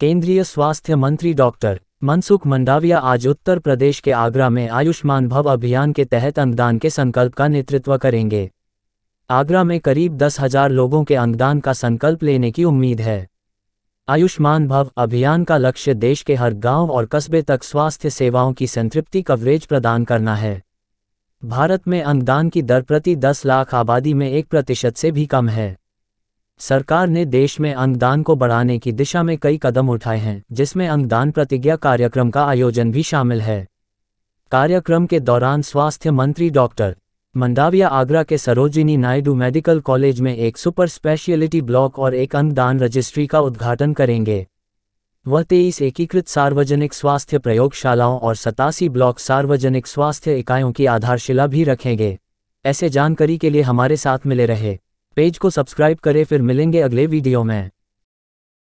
केंद्रीय स्वास्थ्य मंत्री डॉक्टर मनसुख मंडाविया आज उत्तर प्रदेश के आगरा में आयुष्मान भव अभियान के तहत अंगदान के संकल्प का नेतृत्व करेंगे आगरा में करीब दस हजार लोगों के अंगदान का संकल्प लेने की उम्मीद है आयुष्मान भव अभियान का लक्ष्य देश के हर गांव और कस्बे तक स्वास्थ्य सेवाओं की संतृप्ति कवरेज प्रदान करना है भारत में अंगदान की दर प्रति 10 लाख आबादी में एक प्रतिशत से भी कम है सरकार ने देश में अंगदान को बढ़ाने की दिशा में कई कदम उठाए हैं जिसमें अंगदान प्रतिज्ञा कार्यक्रम का आयोजन भी शामिल है कार्यक्रम के दौरान स्वास्थ्य मंत्री डॉक्टर मंडाविया आगरा के सरोजिनी नायडू मेडिकल कॉलेज में एक सुपर स्पेशलिटी ब्लॉक और एक अंगदान रजिस्ट्री का उद्घाटन करेंगे वह तेईस एकीकृत सार्वजनिक स्वास्थ्य प्रयोगशालाओं और सतासी ब्लॉक सार्वजनिक स्वास्थ्य इकाइयों की आधारशिला भी रखेंगे ऐसे जानकारी के लिए हमारे साथ मिले रहे पेज को सब्सक्राइब करें फिर मिलेंगे अगले वीडियो में